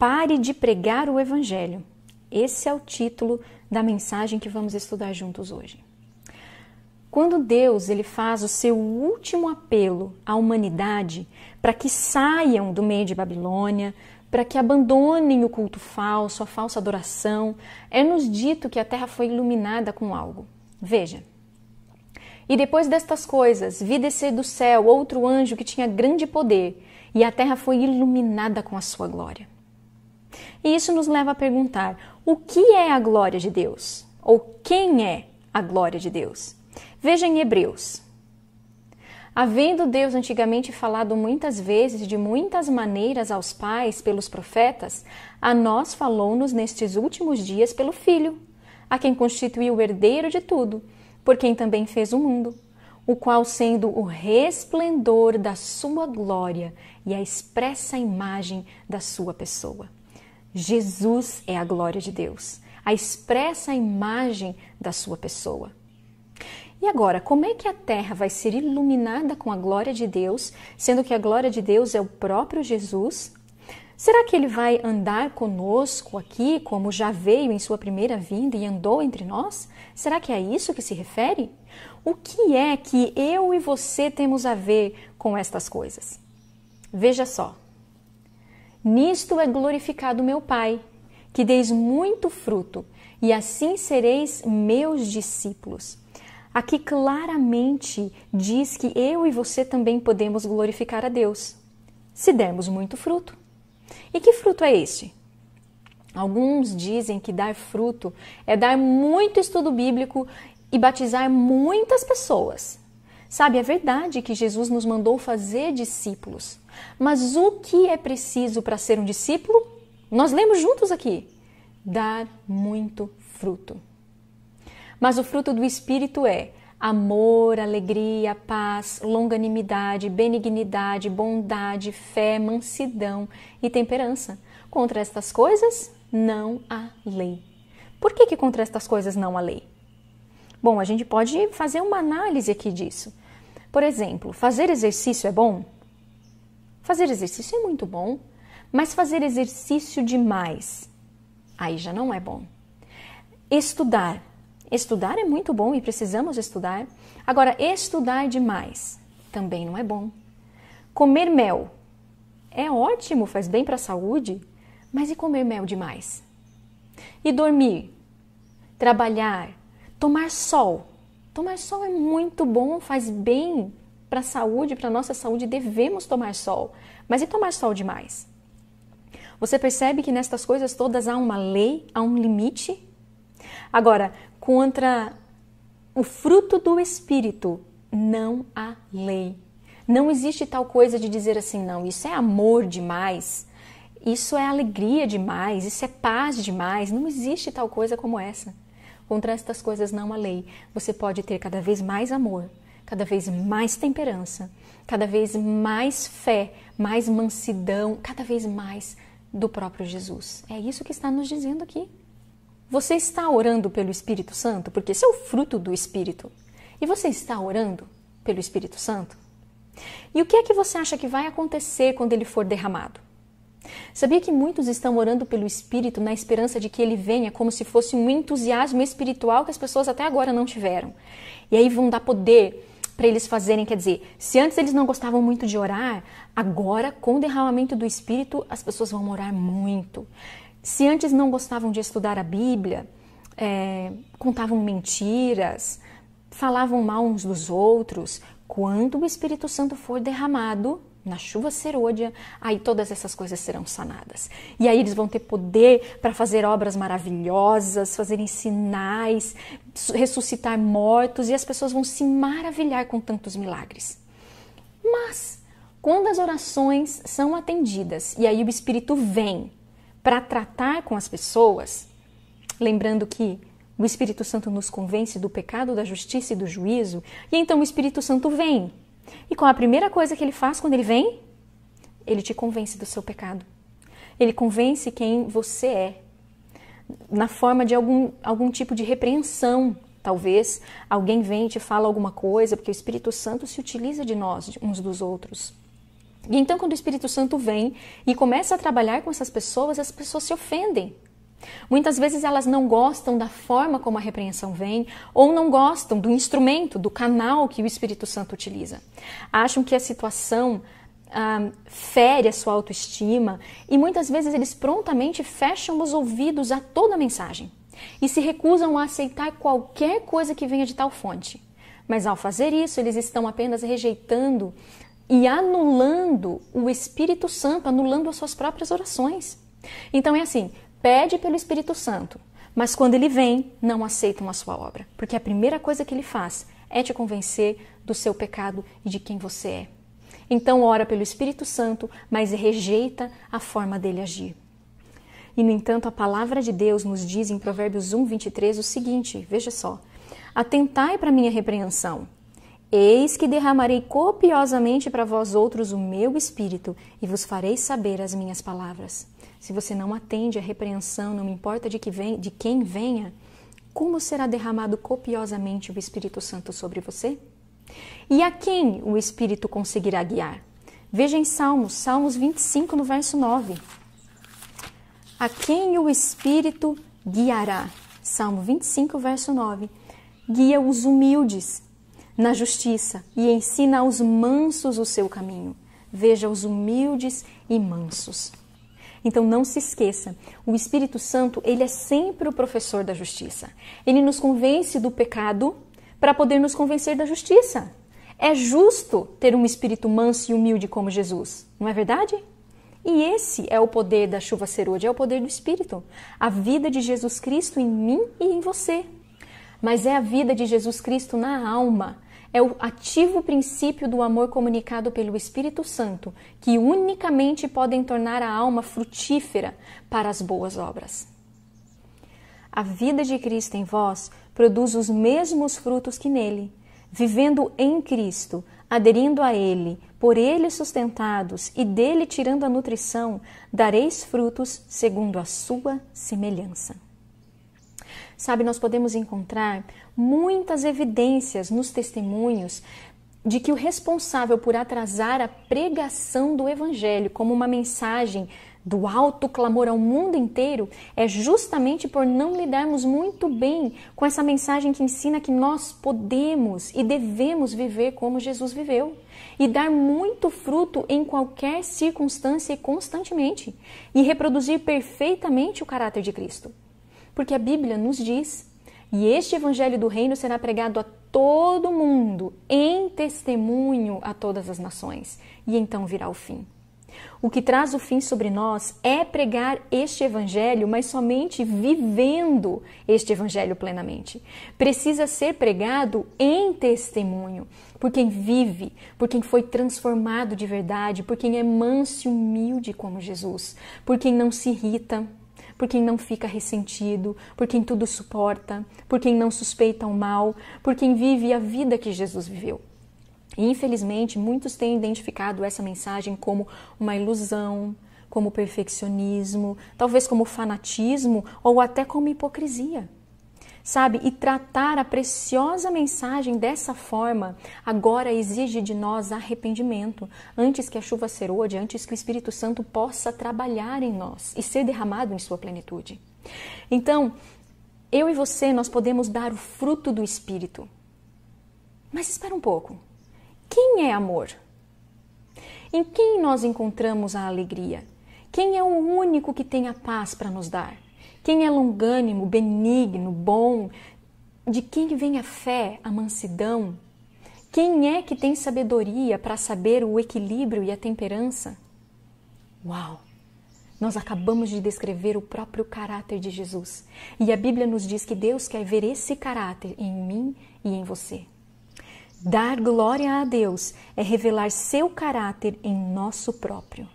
Pare de pregar o Evangelho. Esse é o título da mensagem que vamos estudar juntos hoje. Quando Deus ele faz o seu último apelo à humanidade para que saiam do meio de Babilônia, para que abandonem o culto falso, a falsa adoração, é nos dito que a terra foi iluminada com algo. Veja. E depois destas coisas, vi descer do céu outro anjo que tinha grande poder, e a terra foi iluminada com a sua glória. E isso nos leva a perguntar: o que é a glória de Deus? Ou quem é a glória de Deus? Veja em Hebreus. Havendo Deus antigamente falado muitas vezes, de muitas maneiras aos pais pelos profetas, a nós falou-nos nestes últimos dias pelo Filho, a quem constituiu o herdeiro de tudo, por quem também fez o mundo, o qual, sendo o resplendor da sua glória e a expressa imagem da sua pessoa Jesus é a glória de Deus, a expressa imagem da sua pessoa. E agora, como é que a terra vai ser iluminada com a glória de Deus, sendo que a glória de Deus é o próprio Jesus? Será que ele vai andar conosco aqui, como já veio em sua primeira vinda e andou entre nós? Será que é isso que se refere? O que é que eu e você temos a ver com estas coisas? Veja só. Nisto é glorificado meu Pai, que deis muito fruto, e assim sereis meus discípulos. Aqui claramente diz que eu e você também podemos glorificar a Deus, se dermos muito fruto. E que fruto é este? Alguns dizem que dar fruto é dar muito estudo bíblico e batizar muitas pessoas. Sabe, é verdade que Jesus nos mandou fazer discípulos, mas o que é preciso para ser um discípulo? Nós lemos juntos aqui: dar muito fruto. Mas o fruto do Espírito é amor, alegria, paz, longanimidade, benignidade, bondade, fé, mansidão e temperança. Contra estas coisas não há lei. Por que, que contra estas coisas não há lei? Bom, a gente pode fazer uma análise aqui disso. Por exemplo, fazer exercício é bom? Fazer exercício é muito bom, mas fazer exercício demais, aí já não é bom. Estudar. Estudar é muito bom e precisamos estudar. Agora, estudar demais também não é bom. Comer mel é ótimo, faz bem para a saúde, mas e comer mel demais? E dormir, trabalhar, tomar sol. Tomar sol é muito bom, faz bem para a saúde, para a nossa saúde, devemos tomar sol. Mas e tomar sol demais? Você percebe que nestas coisas todas há uma lei, há um limite? Agora, contra o fruto do Espírito, não há lei. Não existe tal coisa de dizer assim, não, isso é amor demais, isso é alegria demais, isso é paz demais. Não existe tal coisa como essa. Contra estas coisas não há lei. Você pode ter cada vez mais amor, cada vez mais temperança, cada vez mais fé, mais mansidão, cada vez mais do próprio Jesus. É isso que está nos dizendo aqui. Você está orando pelo Espírito Santo, porque esse é o fruto do Espírito. E você está orando pelo Espírito Santo? E o que é que você acha que vai acontecer quando ele for derramado? Sabia que muitos estão orando pelo Espírito na esperança de que ele venha como se fosse um entusiasmo espiritual que as pessoas até agora não tiveram. E aí vão dar poder, para eles fazerem. Quer dizer, se antes eles não gostavam muito de orar, agora, com o derramamento do Espírito, as pessoas vão orar muito. Se antes não gostavam de estudar a Bíblia, é, contavam mentiras, falavam mal uns dos outros, quando o Espírito Santo for derramado, na chuva serôdia, aí todas essas coisas serão sanadas. E aí eles vão ter poder para fazer obras maravilhosas, fazerem sinais, ressuscitar mortos e as pessoas vão se maravilhar com tantos milagres. Mas quando as orações são atendidas e aí o espírito vem para tratar com as pessoas, lembrando que o Espírito Santo nos convence do pecado, da justiça e do juízo, e então o Espírito Santo vem e qual a primeira coisa que ele faz quando ele vem? Ele te convence do seu pecado. Ele convence quem você é, na forma de algum, algum tipo de repreensão. Talvez alguém vem e te fala alguma coisa, porque o Espírito Santo se utiliza de nós, uns dos outros. E então, quando o Espírito Santo vem e começa a trabalhar com essas pessoas, as pessoas se ofendem. Muitas vezes elas não gostam da forma como a repreensão vem ou não gostam do instrumento, do canal que o Espírito Santo utiliza. Acham que a situação ah, fere a sua autoestima e muitas vezes eles prontamente fecham os ouvidos a toda a mensagem e se recusam a aceitar qualquer coisa que venha de tal fonte. Mas ao fazer isso, eles estão apenas rejeitando e anulando o Espírito Santo, anulando as suas próprias orações. Então é assim: pede pelo Espírito Santo, mas quando ele vem, não aceitam a sua obra, porque a primeira coisa que ele faz é te convencer do seu pecado e de quem você é. Então ora pelo Espírito Santo, mas rejeita a forma dele agir. E no entanto, a palavra de Deus nos diz em Provérbios 1, 23 o seguinte: veja só. Atentai para minha repreensão. Eis que derramarei copiosamente para vós outros o meu espírito e vos farei saber as minhas palavras se você não atende à repreensão, não importa de, que vem, de quem venha, como será derramado copiosamente o Espírito Santo sobre você? E a quem o Espírito conseguirá guiar? Veja em Salmos, Salmos 25, no verso 9. A quem o Espírito guiará? Salmo 25, verso 9. Guia os humildes na justiça e ensina aos mansos o seu caminho. Veja os humildes e mansos. Então não se esqueça, o Espírito Santo, ele é sempre o professor da justiça. Ele nos convence do pecado para poder nos convencer da justiça. É justo ter um espírito manso e humilde como Jesus, não é verdade? E esse é o poder da chuva serôdia, é o poder do Espírito. A vida de Jesus Cristo em mim e em você. Mas é a vida de Jesus Cristo na alma é o ativo princípio do amor comunicado pelo Espírito Santo, que unicamente podem tornar a alma frutífera para as boas obras. A vida de Cristo em vós produz os mesmos frutos que nele. Vivendo em Cristo, aderindo a Ele, por Ele sustentados e dele tirando a nutrição, dareis frutos segundo a sua semelhança. Sabe, nós podemos encontrar muitas evidências nos testemunhos de que o responsável por atrasar a pregação do evangelho como uma mensagem do alto clamor ao mundo inteiro é justamente por não lidarmos muito bem com essa mensagem que ensina que nós podemos e devemos viver como Jesus viveu e dar muito fruto em qualquer circunstância e constantemente e reproduzir perfeitamente o caráter de Cristo. Porque a Bíblia nos diz: e este evangelho do reino será pregado a todo mundo, em testemunho a todas as nações, e então virá o fim. O que traz o fim sobre nós é pregar este evangelho, mas somente vivendo este evangelho plenamente. Precisa ser pregado em testemunho, por quem vive, por quem foi transformado de verdade, por quem é manso e humilde como Jesus, por quem não se irrita, por quem não fica ressentido, por quem tudo suporta, por quem não suspeita o mal, por quem vive a vida que Jesus viveu. E, infelizmente, muitos têm identificado essa mensagem como uma ilusão, como perfeccionismo, talvez como fanatismo ou até como hipocrisia sabe? E tratar a preciosa mensagem dessa forma agora exige de nós arrependimento, antes que a chuva serode, antes que o Espírito Santo possa trabalhar em nós e ser derramado em sua plenitude. Então, eu e você nós podemos dar o fruto do Espírito. Mas espera um pouco. Quem é amor? Em quem nós encontramos a alegria? Quem é o único que tem a paz para nos dar? Quem é longânimo, benigno, bom? De quem vem a fé, a mansidão? Quem é que tem sabedoria para saber o equilíbrio e a temperança? Uau! Nós acabamos de descrever o próprio caráter de Jesus. E a Bíblia nos diz que Deus quer ver esse caráter em mim e em você. Dar glória a Deus é revelar seu caráter em nosso próprio.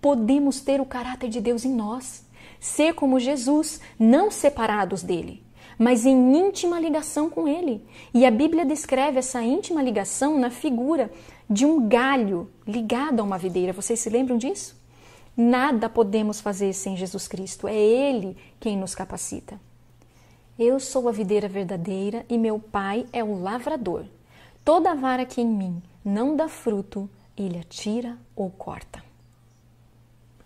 Podemos ter o caráter de Deus em nós ser como Jesus, não separados dele, mas em íntima ligação com ele. E a Bíblia descreve essa íntima ligação na figura de um galho ligado a uma videira. Vocês se lembram disso? Nada podemos fazer sem Jesus Cristo, é Ele quem nos capacita. Eu sou a videira verdadeira e meu Pai é o lavrador. Toda vara que em mim não dá fruto, ele atira ou corta.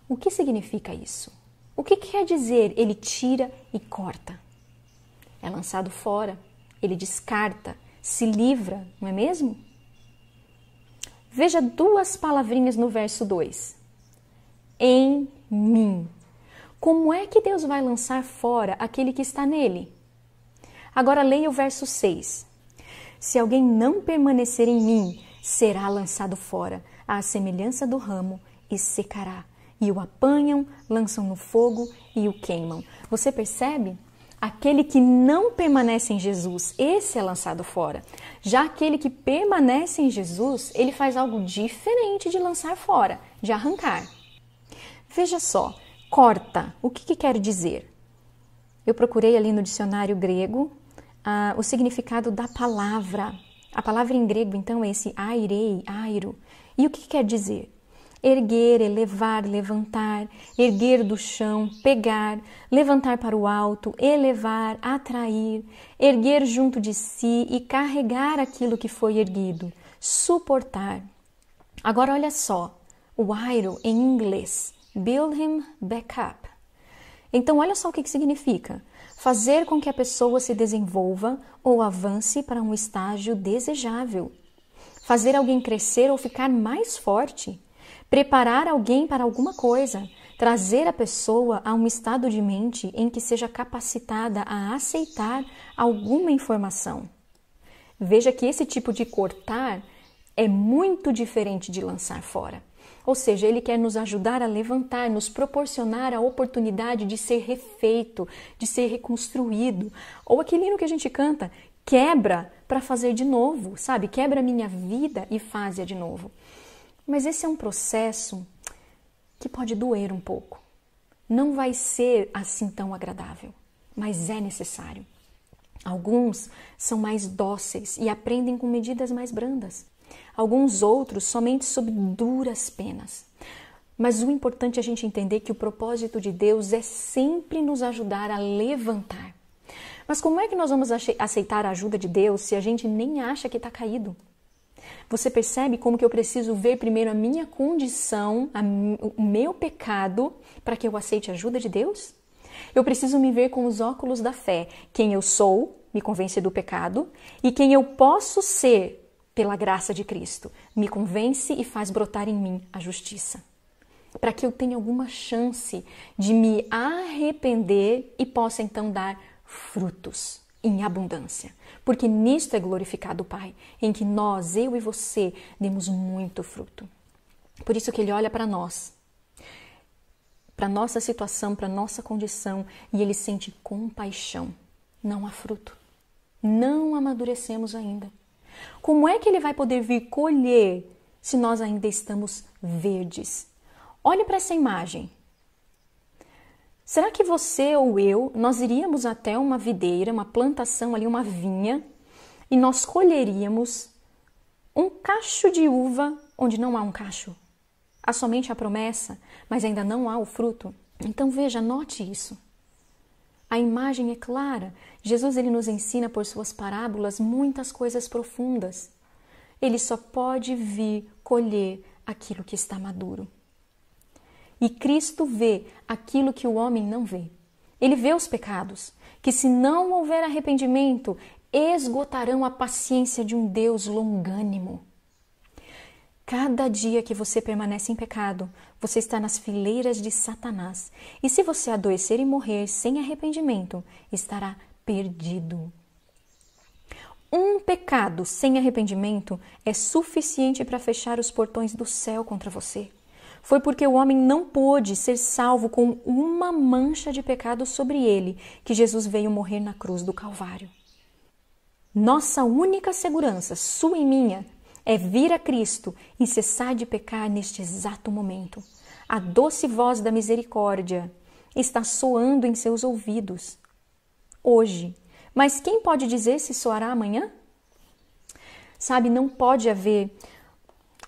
O que significa isso? O que quer dizer ele tira e corta? É lançado fora, ele descarta, se livra, não é mesmo? Veja duas palavrinhas no verso 2. Em mim. Como é que Deus vai lançar fora aquele que está nele? Agora leia o verso 6. Se alguém não permanecer em mim, será lançado fora, à semelhança do ramo, e secará e o apanham, lançam no fogo e o queimam. Você percebe? Aquele que não permanece em Jesus, esse é lançado fora. Já aquele que permanece em Jesus, ele faz algo diferente de lançar fora, de arrancar. Veja só, corta, o que, que quer dizer? Eu procurei ali no dicionário grego ah, o significado da palavra. A palavra em grego, então, é esse airei, airo. E o que, que quer dizer? erguer, elevar, levantar, erguer do chão, pegar, levantar para o alto, elevar, atrair, erguer junto de si e carregar aquilo que foi erguido, suportar. Agora olha só, o "airo" em inglês, build him back up. Então olha só o que, que significa fazer com que a pessoa se desenvolva ou avance para um estágio desejável, fazer alguém crescer ou ficar mais forte, Preparar alguém para alguma coisa, trazer a pessoa a um estado de mente em que seja capacitada a aceitar alguma informação. Veja que esse tipo de cortar é muito diferente de lançar fora. Ou seja, ele quer nos ajudar a levantar, nos proporcionar a oportunidade de ser refeito, de ser reconstruído. Ou aquele hino que a gente canta, quebra para fazer de novo, sabe? Quebra a minha vida e faz-a de novo. Mas esse é um processo que pode doer um pouco. Não vai ser assim tão agradável, mas é necessário. Alguns são mais dóceis e aprendem com medidas mais brandas. Alguns outros somente sob duras penas. Mas o importante é a gente entender que o propósito de Deus é sempre nos ajudar a levantar. Mas como é que nós vamos aceitar a ajuda de Deus se a gente nem acha que está caído? Você percebe como que eu preciso ver primeiro a minha condição, a, o meu pecado, para que eu aceite a ajuda de Deus? Eu preciso me ver com os óculos da fé. Quem eu sou me convence do pecado e quem eu posso ser pela graça de Cristo me convence e faz brotar em mim a justiça. Para que eu tenha alguma chance de me arrepender e possa então dar frutos em abundância, porque nisto é glorificado o Pai, em que nós, eu e você, demos muito fruto. Por isso que ele olha para nós, para nossa situação, para nossa condição, e ele sente compaixão. Não há fruto. Não amadurecemos ainda. Como é que ele vai poder vir colher se nós ainda estamos verdes? Olhe para essa imagem. Será que você ou eu, nós iríamos até uma videira, uma plantação ali, uma vinha, e nós colheríamos um cacho de uva onde não há um cacho? Há somente a promessa, mas ainda não há o fruto. Então veja, note isso. A imagem é clara. Jesus ele nos ensina por suas parábolas muitas coisas profundas. Ele só pode vir colher aquilo que está maduro. E Cristo vê aquilo que o homem não vê. Ele vê os pecados, que se não houver arrependimento, esgotarão a paciência de um Deus longânimo. Cada dia que você permanece em pecado, você está nas fileiras de Satanás. E se você adoecer e morrer sem arrependimento, estará perdido. Um pecado sem arrependimento é suficiente para fechar os portões do céu contra você foi porque o homem não pôde ser salvo com uma mancha de pecado sobre ele que Jesus veio morrer na cruz do Calvário. Nossa única segurança, sua e minha, é vir a Cristo e cessar de pecar neste exato momento. A doce voz da misericórdia está soando em seus ouvidos hoje. Mas quem pode dizer se soará amanhã? Sabe, não pode haver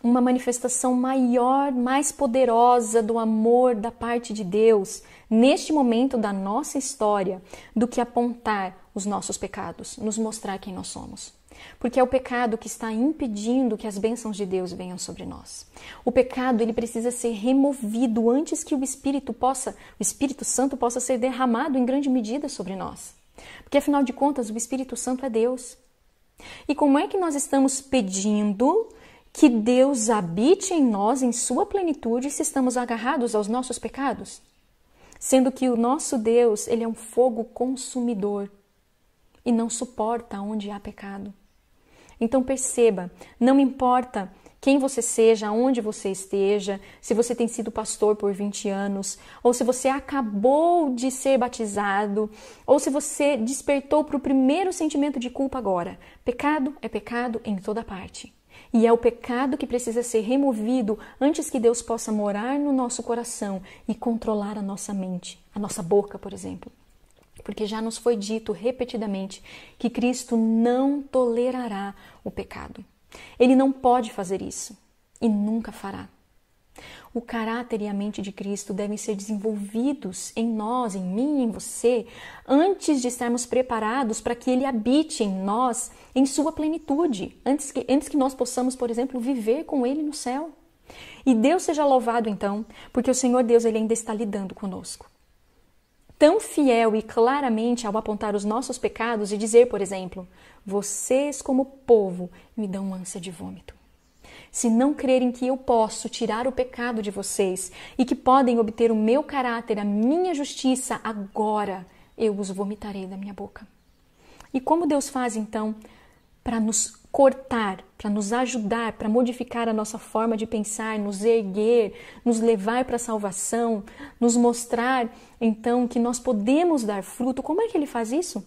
uma manifestação maior, mais poderosa do amor da parte de Deus neste momento da nossa história do que apontar os nossos pecados, nos mostrar quem nós somos. Porque é o pecado que está impedindo que as bênçãos de Deus venham sobre nós. O pecado ele precisa ser removido antes que o Espírito possa, o Espírito Santo possa ser derramado em grande medida sobre nós. Porque afinal de contas, o Espírito Santo é Deus. E como é que nós estamos pedindo que Deus habite em nós em sua plenitude se estamos agarrados aos nossos pecados? Sendo que o nosso Deus, ele é um fogo consumidor e não suporta onde há pecado. Então perceba, não importa quem você seja, onde você esteja, se você tem sido pastor por 20 anos, ou se você acabou de ser batizado, ou se você despertou para o primeiro sentimento de culpa agora. Pecado é pecado em toda parte. E é o pecado que precisa ser removido antes que Deus possa morar no nosso coração e controlar a nossa mente, a nossa boca, por exemplo. Porque já nos foi dito repetidamente que Cristo não tolerará o pecado. Ele não pode fazer isso e nunca fará. O caráter e a mente de Cristo devem ser desenvolvidos em nós, em mim, em você, antes de estarmos preparados para que ele habite em nós em sua plenitude, antes que, antes que nós possamos, por exemplo, viver com ele no céu. E Deus seja louvado então, porque o Senhor Deus ele ainda está lidando conosco. Tão fiel e claramente ao apontar os nossos pecados e dizer, por exemplo, vocês como povo me dão ânsia de vômito se não crerem que eu posso tirar o pecado de vocês e que podem obter o meu caráter, a minha justiça, agora eu os vomitarei da minha boca. E como Deus faz então para nos cortar, para nos ajudar, para modificar a nossa forma de pensar, nos erguer, nos levar para a salvação, nos mostrar então que nós podemos dar fruto. Como é que ele faz isso?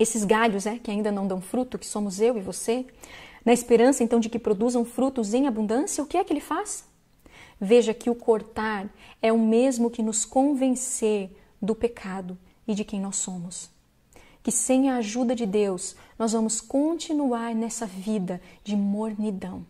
Esses galhos, é, que ainda não dão fruto, que somos eu e você, na esperança então de que produzam frutos em abundância, o que é que ele faz? Veja que o cortar é o mesmo que nos convencer do pecado e de quem nós somos. Que sem a ajuda de Deus, nós vamos continuar nessa vida de mornidão.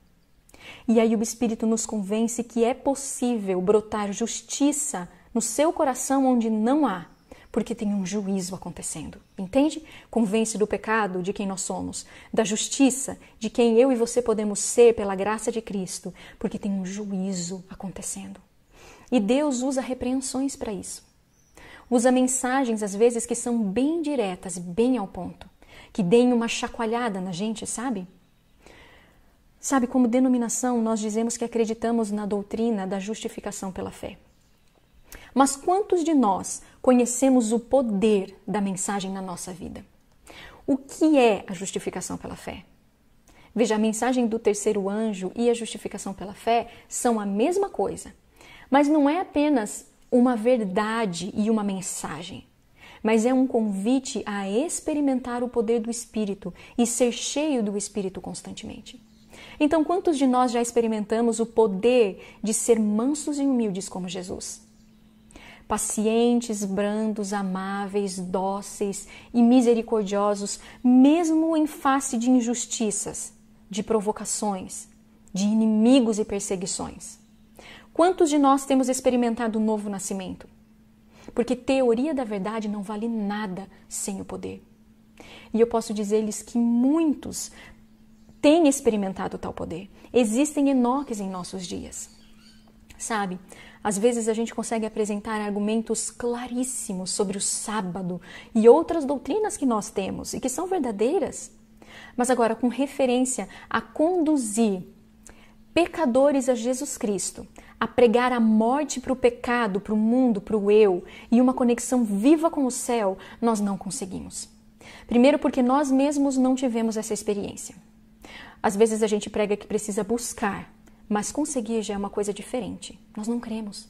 E aí o Espírito nos convence que é possível brotar justiça no seu coração onde não há, porque tem um juízo acontecendo. Entende? Convence do pecado de quem nós somos, da justiça de quem eu e você podemos ser pela graça de Cristo, porque tem um juízo acontecendo. E Deus usa repreensões para isso. Usa mensagens, às vezes, que são bem diretas, bem ao ponto, que deem uma chacoalhada na gente, sabe? Sabe, como denominação, nós dizemos que acreditamos na doutrina da justificação pela fé. Mas quantos de nós conhecemos o poder da mensagem na nossa vida? O que é a justificação pela fé? Veja, a mensagem do terceiro anjo e a justificação pela fé são a mesma coisa, mas não é apenas uma verdade e uma mensagem, mas é um convite a experimentar o poder do Espírito e ser cheio do Espírito constantemente. Então, quantos de nós já experimentamos o poder de ser mansos e humildes como Jesus? pacientes, brandos, amáveis, dóceis e misericordiosos, mesmo em face de injustiças, de provocações, de inimigos e perseguições. Quantos de nós temos experimentado o um novo nascimento? Porque teoria da verdade não vale nada sem o poder. E eu posso dizer-lhes que muitos têm experimentado tal poder. Existem Enoques em nossos dias. Sabe, às vezes a gente consegue apresentar argumentos claríssimos sobre o sábado e outras doutrinas que nós temos e que são verdadeiras, mas agora com referência a conduzir pecadores a Jesus Cristo, a pregar a morte para o pecado, para o mundo, para o eu e uma conexão viva com o céu, nós não conseguimos. Primeiro, porque nós mesmos não tivemos essa experiência. Às vezes a gente prega que precisa buscar, mas conseguir já é uma coisa diferente. Nós não cremos.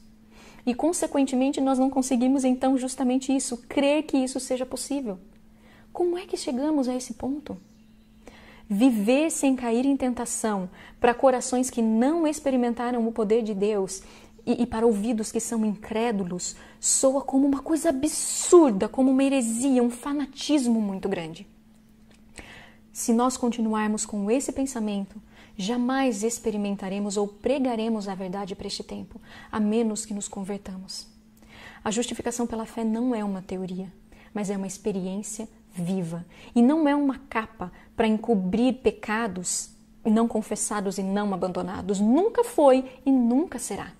E, consequentemente, nós não conseguimos, então, justamente isso, crer que isso seja possível. Como é que chegamos a esse ponto? Viver sem cair em tentação para corações que não experimentaram o poder de Deus e, e, para ouvidos que são incrédulos soa como uma coisa absurda, como uma heresia, um fanatismo muito grande. Se nós continuarmos com esse pensamento, Jamais experimentaremos ou pregaremos a verdade para este tempo, a menos que nos convertamos. A justificação pela fé não é uma teoria, mas é uma experiência viva e não é uma capa para encobrir pecados não confessados e não abandonados. Nunca foi e nunca será.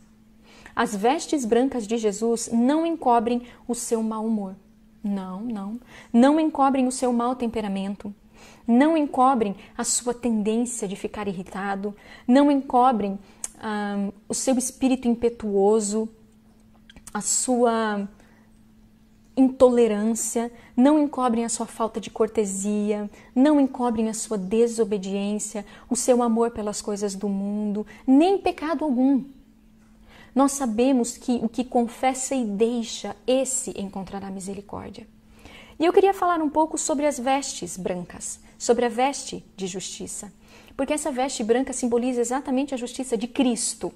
As vestes brancas de Jesus não encobrem o seu mau humor. Não, não. Não encobrem o seu mau temperamento. Não encobrem a sua tendência de ficar irritado, não encobrem o seu espírito impetuoso, a sua intolerância, não encobrem a sua falta de cortesia, não encobrem a sua desobediência, o seu amor pelas coisas do mundo, nem pecado algum. Nós sabemos que o que confessa e deixa, esse encontrará misericórdia. E eu queria falar um pouco sobre as vestes brancas, sobre a veste de justiça, porque essa veste branca simboliza exatamente a justiça de Cristo.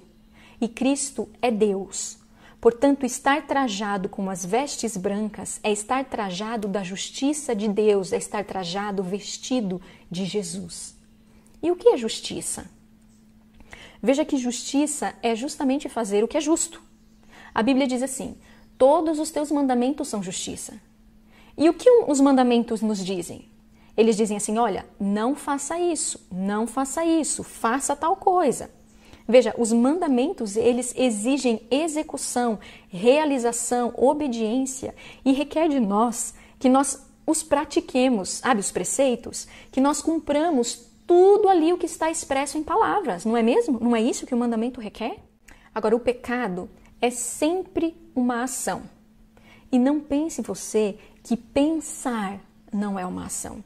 E Cristo é Deus. Portanto, estar trajado com as vestes brancas é estar trajado da justiça de Deus, é estar trajado vestido de Jesus. E o que é justiça? Veja que justiça é justamente fazer o que é justo. A Bíblia diz assim: todos os teus mandamentos são justiça. E o que os mandamentos nos dizem? Eles dizem assim: olha, não faça isso, não faça isso, faça tal coisa. Veja, os mandamentos, eles exigem execução, realização, obediência e requer de nós que nós os pratiquemos, sabe, os preceitos, que nós cumpramos tudo ali o que está expresso em palavras, não é mesmo? Não é isso que o mandamento requer? Agora, o pecado é sempre uma ação. E não pense você que pensar não é uma ação,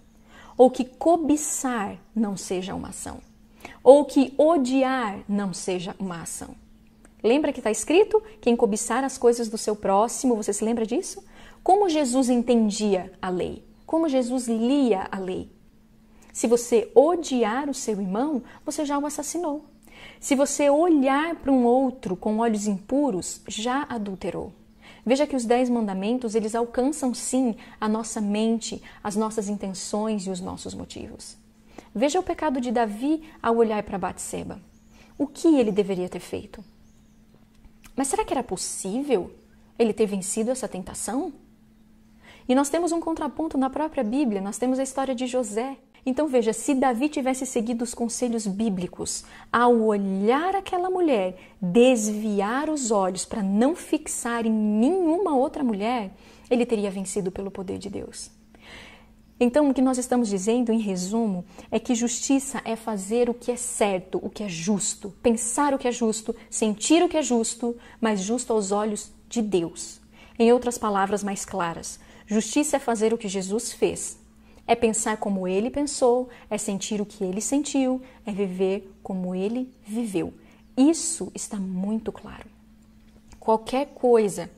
ou que cobiçar não seja uma ação, ou que odiar não seja uma ação. Lembra que está escrito? Quem cobiçar as coisas do seu próximo, você se lembra disso? Como Jesus entendia a lei? Como Jesus lia a lei? Se você odiar o seu irmão, você já o assassinou. Se você olhar para um outro com olhos impuros, já adulterou. Veja que os dez mandamentos, eles alcançam sim a nossa mente, as nossas intenções e os nossos motivos. Veja o pecado de Davi ao olhar para Batseba. O que ele deveria ter feito? Mas será que era possível ele ter vencido essa tentação? E nós temos um contraponto na própria Bíblia, nós temos a história de José, então veja, se Davi tivesse seguido os conselhos bíblicos, ao olhar aquela mulher, desviar os olhos para não fixar em nenhuma outra mulher, ele teria vencido pelo poder de Deus. Então, o que nós estamos dizendo, em resumo, é que justiça é fazer o que é certo, o que é justo, pensar o que é justo, sentir o que é justo, mas justo aos olhos de Deus. Em outras palavras mais claras, justiça é fazer o que Jesus fez, é pensar como ele pensou, é sentir o que ele sentiu, é viver como ele viveu. Isso está muito claro. Qualquer coisa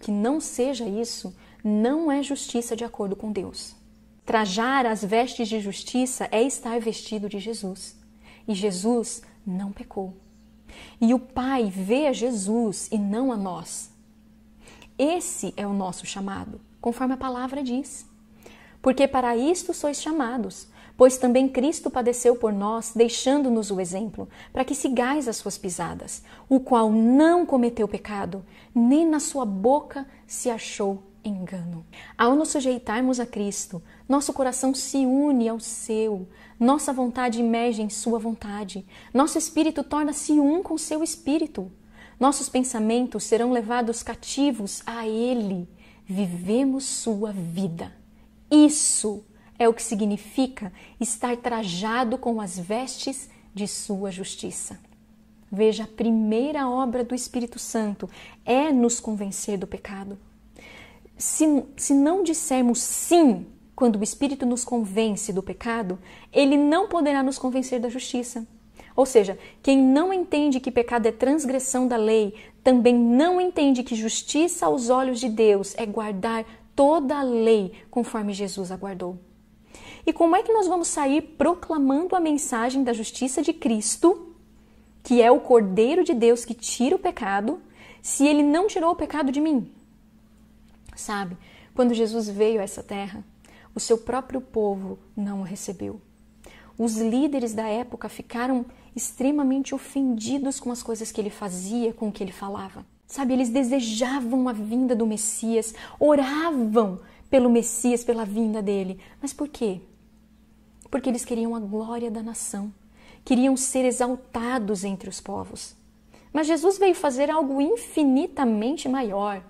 que não seja isso não é justiça de acordo com Deus. Trajar as vestes de justiça é estar vestido de Jesus. E Jesus não pecou. E o Pai vê a Jesus e não a nós. Esse é o nosso chamado, conforme a palavra diz porque para isto sois chamados. Pois também Cristo padeceu por nós, deixando-nos o exemplo, para que sigais as suas pisadas, o qual não cometeu pecado, nem na sua boca se achou engano. Ao nos sujeitarmos a Cristo, nosso coração se une ao seu, nossa vontade emerge em sua vontade, nosso espírito torna-se um com seu espírito. Nossos pensamentos serão levados cativos a ele. Vivemos sua vida. Isso é o que significa estar trajado com as vestes de sua justiça. Veja, a primeira obra do Espírito Santo é nos convencer do pecado. Se, se não dissermos sim quando o Espírito nos convence do pecado, ele não poderá nos convencer da justiça. Ou seja, quem não entende que pecado é transgressão da lei, também não entende que justiça aos olhos de Deus é guardar toda a lei, conforme Jesus aguardou. E como é que nós vamos sair proclamando a mensagem da justiça de Cristo, que é o Cordeiro de Deus que tira o pecado, se ele não tirou o pecado de mim? Sabe, quando Jesus veio a essa terra, o seu próprio povo não o recebeu. Os líderes da época ficaram extremamente ofendidos com as coisas que ele fazia, com o que ele falava. Sabe, eles desejavam a vinda do Messias, oravam pelo Messias, pela vinda dele. Mas por quê? Porque eles queriam a glória da nação, queriam ser exaltados entre os povos. Mas Jesus veio fazer algo infinitamente maior,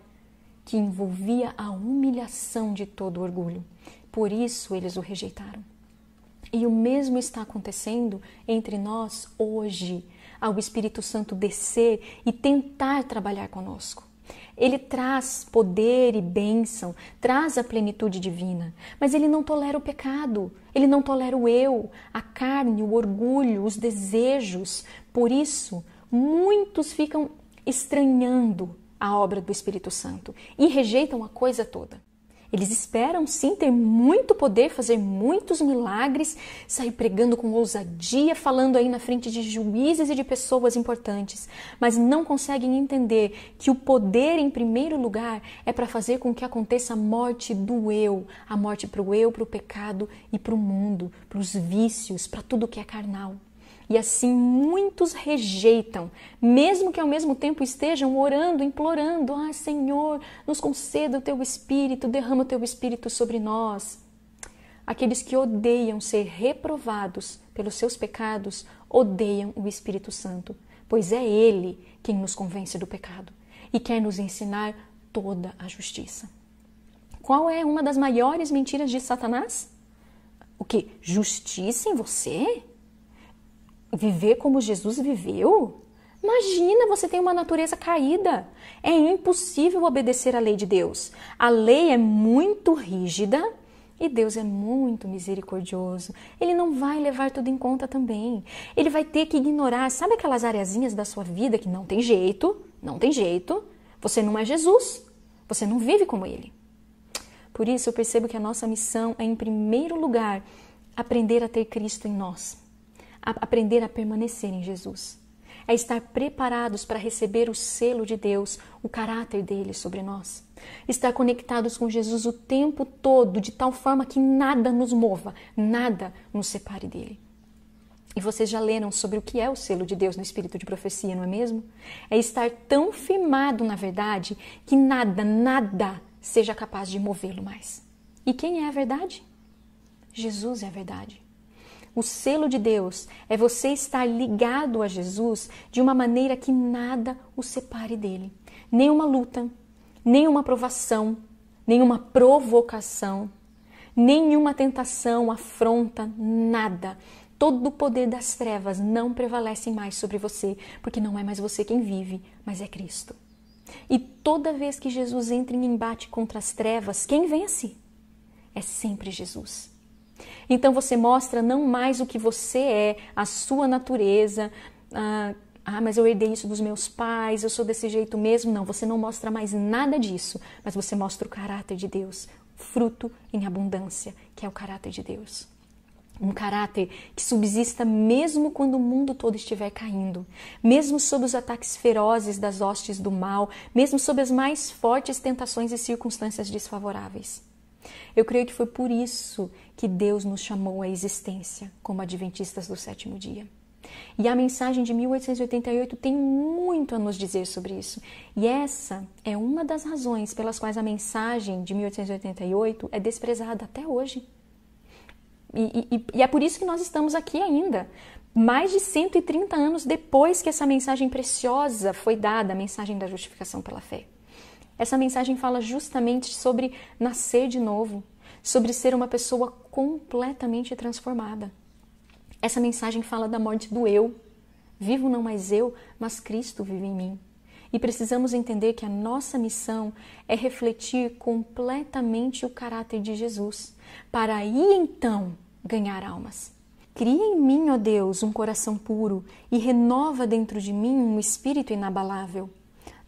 que envolvia a humilhação de todo orgulho. Por isso eles o rejeitaram. E o mesmo está acontecendo entre nós hoje ao Espírito Santo descer e tentar trabalhar conosco. Ele traz poder e bênção, traz a plenitude divina, mas ele não tolera o pecado, ele não tolera o eu, a carne, o orgulho, os desejos. Por isso, muitos ficam estranhando a obra do Espírito Santo e rejeitam a coisa toda. Eles esperam sim ter muito poder, fazer muitos milagres, sair pregando com ousadia, falando aí na frente de juízes e de pessoas importantes, mas não conseguem entender que o poder, em primeiro lugar, é para fazer com que aconteça a morte do eu, a morte para o eu, para o pecado e para o mundo, para os vícios, para tudo que é carnal e assim muitos rejeitam, mesmo que ao mesmo tempo estejam orando, implorando: Ah, Senhor, nos conceda o teu espírito, derrama o teu espírito sobre nós. Aqueles que odeiam ser reprovados pelos seus pecados odeiam o Espírito Santo, pois é ele quem nos convence do pecado e quer nos ensinar toda a justiça. Qual é uma das maiores mentiras de Satanás? O que? Justiça em você? viver como Jesus viveu? Imagina, você tem uma natureza caída. É impossível obedecer à lei de Deus. A lei é muito rígida e Deus é muito misericordioso. Ele não vai levar tudo em conta também. Ele vai ter que ignorar, sabe aquelas areazinhas da sua vida que não tem jeito, não tem jeito. Você não é Jesus. Você não vive como ele. Por isso eu percebo que a nossa missão é em primeiro lugar aprender a ter Cristo em nós a aprender a permanecer em Jesus. É estar preparados para receber o selo de Deus, o caráter dele sobre nós. Estar conectados com Jesus o tempo todo, de tal forma que nada nos mova, nada nos separe dele. E vocês já leram sobre o que é o selo de Deus no espírito de profecia, não é mesmo? É estar tão firmado na verdade que nada, nada seja capaz de movê-lo mais. E quem é a verdade? Jesus é a verdade. O selo de Deus é você estar ligado a Jesus de uma maneira que nada o separe dele. Nenhuma luta, nenhuma provação, nenhuma provocação, nenhuma tentação, afronta, nada. Todo o poder das trevas não prevalece mais sobre você, porque não é mais você quem vive, mas é Cristo. E toda vez que Jesus entra em embate contra as trevas, quem vence? É sempre Jesus. Então você mostra não mais o que você é, a sua natureza. Ah, ah, mas eu herdei isso dos meus pais, eu sou desse jeito mesmo. Não, você não mostra mais nada disso, mas você mostra o caráter de Deus, fruto em abundância, que é o caráter de Deus um caráter que subsista mesmo quando o mundo todo estiver caindo, mesmo sob os ataques ferozes das hostes do mal, mesmo sob as mais fortes tentações e circunstâncias desfavoráveis. Eu creio que foi por isso que Deus nos chamou à existência como adventistas do sétimo dia. E a mensagem de 1888 tem muito a nos dizer sobre isso. E essa é uma das razões pelas quais a mensagem de 1888 é desprezada até hoje. E, e, e é por isso que nós estamos aqui ainda, mais de 130 anos depois que essa mensagem preciosa foi dada, a mensagem da justificação pela fé. Essa mensagem fala justamente sobre nascer de novo, sobre ser uma pessoa completamente transformada. Essa mensagem fala da morte do eu. Vivo não mais eu, mas Cristo vive em mim. E precisamos entender que a nossa missão é refletir completamente o caráter de Jesus, para aí então ganhar almas. Cria em mim, ó Deus, um coração puro e renova dentro de mim um espírito inabalável.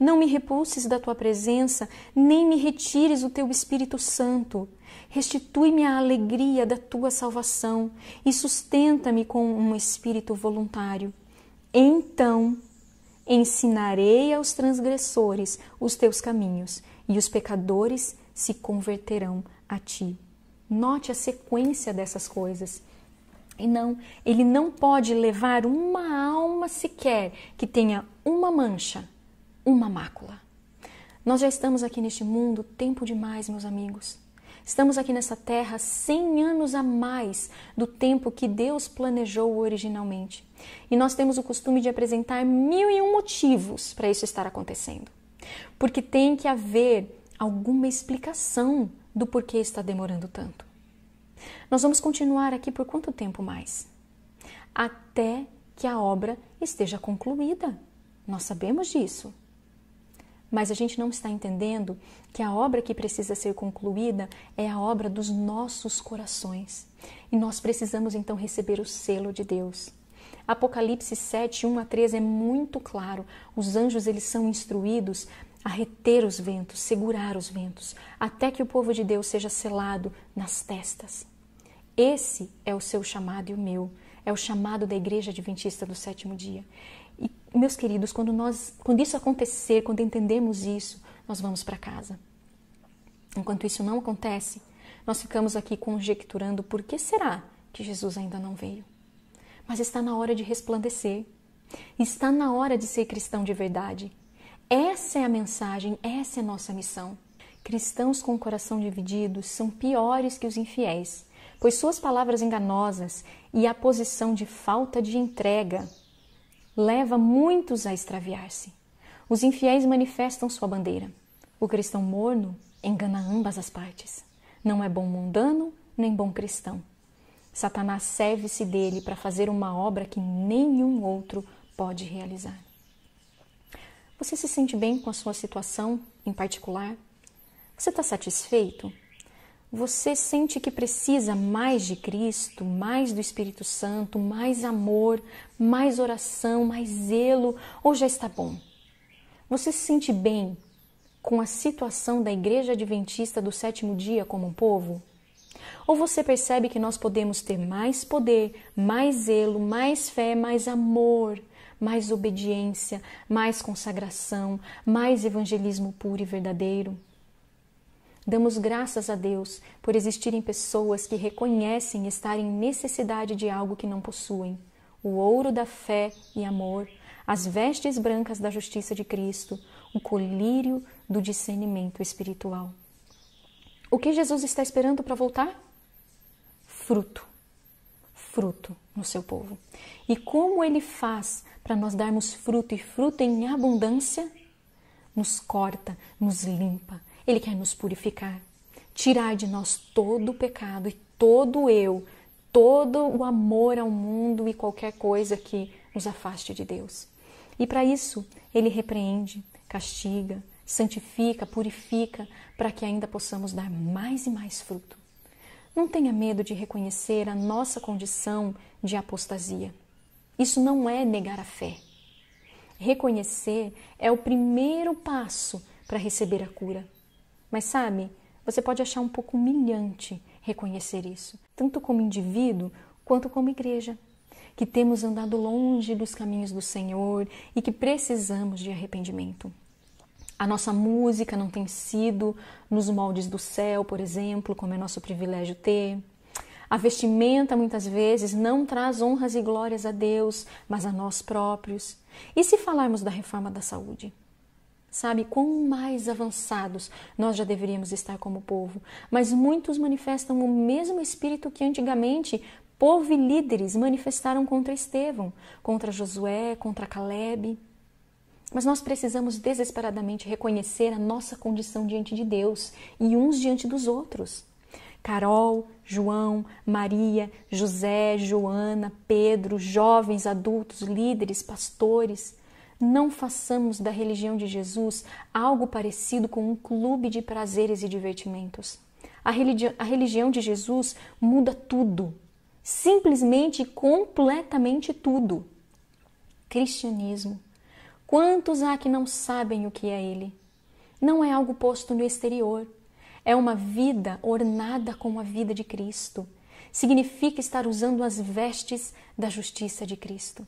Não me repulses da tua presença, nem me retires o teu Espírito Santo. Restitui-me a alegria da tua salvação e sustenta-me com um espírito voluntário. Então ensinarei aos transgressores os teus caminhos e os pecadores se converterão a ti. Note a sequência dessas coisas. E não, ele não pode levar uma alma sequer que tenha uma mancha uma mácula. Nós já estamos aqui neste mundo tempo demais, meus amigos. Estamos aqui nessa terra 100 anos a mais do tempo que Deus planejou originalmente. E nós temos o costume de apresentar mil e um motivos para isso estar acontecendo. Porque tem que haver alguma explicação do porquê está demorando tanto. Nós vamos continuar aqui por quanto tempo mais? Até que a obra esteja concluída. Nós sabemos disso mas a gente não está entendendo que a obra que precisa ser concluída é a obra dos nossos corações. E nós precisamos então receber o selo de Deus. Apocalipse 7, 1 a 3 é muito claro. Os anjos eles são instruídos a reter os ventos, segurar os ventos, até que o povo de Deus seja selado nas testas. Esse é o seu chamado e o meu. É o chamado da Igreja Adventista do sétimo dia. E, meus queridos, quando, nós, quando isso acontecer, quando entendemos isso, nós vamos para casa. Enquanto isso não acontece, nós ficamos aqui conjecturando por que será que Jesus ainda não veio. Mas está na hora de resplandecer. Está na hora de ser cristão de verdade. Essa é a mensagem, essa é a nossa missão. Cristãos com o coração dividido são piores que os infiéis, pois suas palavras enganosas e a posição de falta de entrega leva muitos a extraviar-se. Os infiéis manifestam sua bandeira. O cristão morno engana ambas as partes. Não é bom mundano nem bom cristão. Satanás serve-se dele para fazer uma obra que nenhum outro pode realizar. Você se sente bem com a sua situação em particular? Você está satisfeito? Você sente que precisa mais de Cristo, mais do Espírito Santo, mais amor, mais oração, mais zelo, ou já está bom? Você se sente bem com a situação da Igreja Adventista do sétimo dia como um povo? Ou você percebe que nós podemos ter mais poder, mais zelo, mais fé, mais amor, mais obediência, mais consagração, mais evangelismo puro e verdadeiro? Damos graças a Deus por existirem pessoas que reconhecem estar em necessidade de algo que não possuem o ouro da fé e amor, as vestes brancas da justiça de Cristo, o colírio do discernimento espiritual. O que Jesus está esperando para voltar? Fruto. Fruto no seu povo. E como ele faz para nós darmos fruto e fruto em abundância? Nos corta, nos limpa, ele quer nos purificar, tirar de nós todo o pecado e todo o eu, todo o amor ao mundo e qualquer coisa que nos afaste de Deus. E para isso, ele repreende, castiga, santifica, purifica, para que ainda possamos dar mais e mais fruto. Não tenha medo de reconhecer a nossa condição de apostasia. Isso não é negar a fé. Reconhecer é o primeiro passo para receber a cura. Mas sabe, você pode achar um pouco humilhante reconhecer isso, tanto como indivíduo quanto como igreja, que temos andado longe dos caminhos do Senhor e que precisamos de arrependimento. A nossa música não tem sido nos moldes do céu, por exemplo, como é nosso privilégio ter. A vestimenta muitas vezes não traz honras e glórias a Deus, mas a nós próprios. E se falarmos da reforma da saúde? Sabe, quão mais avançados nós já deveríamos estar como povo. Mas muitos manifestam o mesmo espírito que antigamente povo e líderes manifestaram contra Estevão, contra Josué, contra Caleb. Mas nós precisamos desesperadamente reconhecer a nossa condição diante de Deus e uns diante dos outros. Carol, João, Maria, José, Joana, Pedro, jovens, adultos, líderes, pastores, não façamos da religião de Jesus algo parecido com um clube de prazeres e divertimentos. A, religi a religião de Jesus muda tudo, simplesmente completamente tudo. Cristianismo. Quantos há que não sabem o que é ele? Não é algo posto no exterior. É uma vida ornada com a vida de Cristo. Significa estar usando as vestes da justiça de Cristo.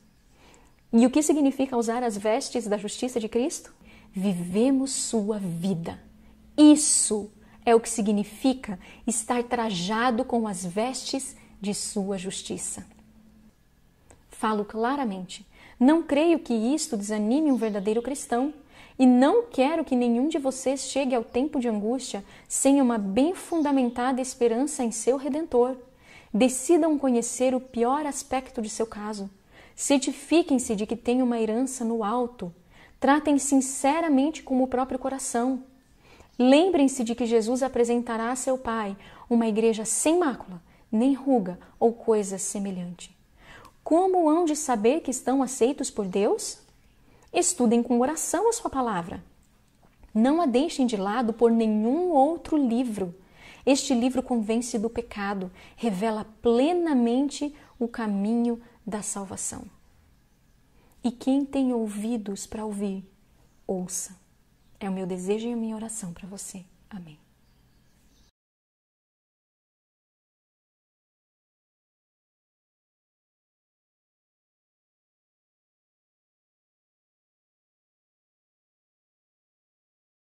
E o que significa usar as vestes da justiça de Cristo? Vivemos sua vida. Isso é o que significa estar trajado com as vestes de sua justiça. Falo claramente, não creio que isto desanime um verdadeiro cristão e não quero que nenhum de vocês chegue ao tempo de angústia sem uma bem fundamentada esperança em seu redentor. Decidam conhecer o pior aspecto de seu caso Certifiquem-se de que têm uma herança no alto. Tratem sinceramente como o próprio coração. Lembrem-se de que Jesus apresentará a seu Pai uma igreja sem mácula, nem ruga ou coisa semelhante. Como hão de saber que estão aceitos por Deus? Estudem com oração a sua palavra. Não a deixem de lado por nenhum outro livro. Este livro convence do pecado, revela plenamente o caminho da salvação. E quem tem ouvidos para ouvir, ouça. É o meu desejo e a minha oração para você. Amém.